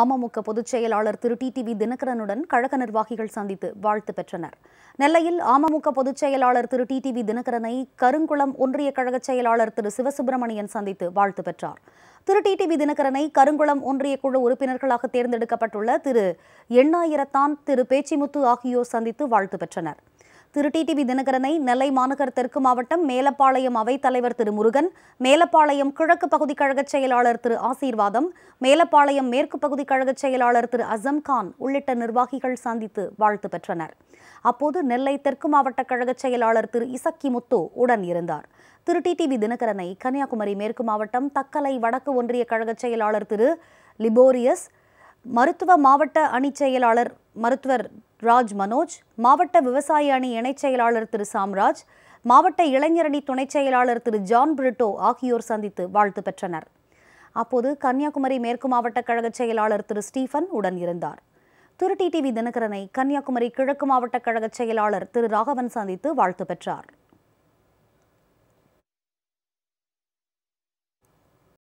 அமமுக பொதுச் செயலாளர் திரு D TV தினகரனுடன் கழக நிர்வாகிகள் சந்தித்து வாழ்த்து பெற்றனர் நெல்லையில் அமமுக பொதுச் செயலாளர் திரு டிவி தினகரனை கருங்குளம் ஒன்றிய கழக செயலாளர் திரு சிவசுப்பிரமணியன் சந்தித்து வாழ்த்து பெற்றார் திரு டி டிவி தினகரனை கருங்குளம் ஒன்றிய குழு உறுப்பினர்களாக தேர்ந்தெடுக்கப்பட்டுள்ள திரு எண்ணாயிரத்தான் திரு பேச்சிமுத்து ஆகியோர் சந்தித்து வாழ்த்து பெற்றனர் திரு டிடிவி தினகரனை நெல்லை மாநகர் தெற்கு மாவட்டம் மேலப்பாளையம் அவைத்தலைவர் திரு முருகன் மேலப்பாளையம் கிழக்கு பகுதி கழகச் செயலாளர் திரு ஆசீர்வாதம் மேலப்பாளையம் மேற்கு பகுதி கழகச் செயலாளர் திரு அசம்கான் உள்ளிட்ட நிர்வாகிகள் சந்தித்து வாழ்த்து பெற்றனர் அப்போது நெல்லை தெற்கு மாவட்ட கழகச் செயலாளர் திரு இசக்கி முத்து உடன் இருந்தார் திரு டிடிவி தினகரனை கன்னியாகுமரி மேற்கு மாவட்டம் தக்கலை வடக்கு ஒன்றிய கழகச் செயலாளர் திரு லிபோரியஸ் மருத்துவ மாவட்ட அணி செயலாளர் மருத்துவர் ராஜ் மனோஜ் மாவட்ட விவசாய அணி இணைச் செயலாளர் திரு சாம்ராஜ் மாவட்ட இளைஞரணி துணைச் செயலாளர் திரு ஜான் பிரிட்டோ ஆகியோர் சந்தித்து வாழ்த்து பெற்றனர் அப்போது கன்னியாகுமரி மேற்கு மாவட்ட கழக செயலாளர் திரு ஸ்டீஃபன் உடன் இருந்தார் திரு டிடிவி தினகரனை கன்னியாகுமரி கிழக்கு மாவட்ட கழக செயலாளர் திரு ராகவன் சந்தித்து வாழ்த்து பெற்றார்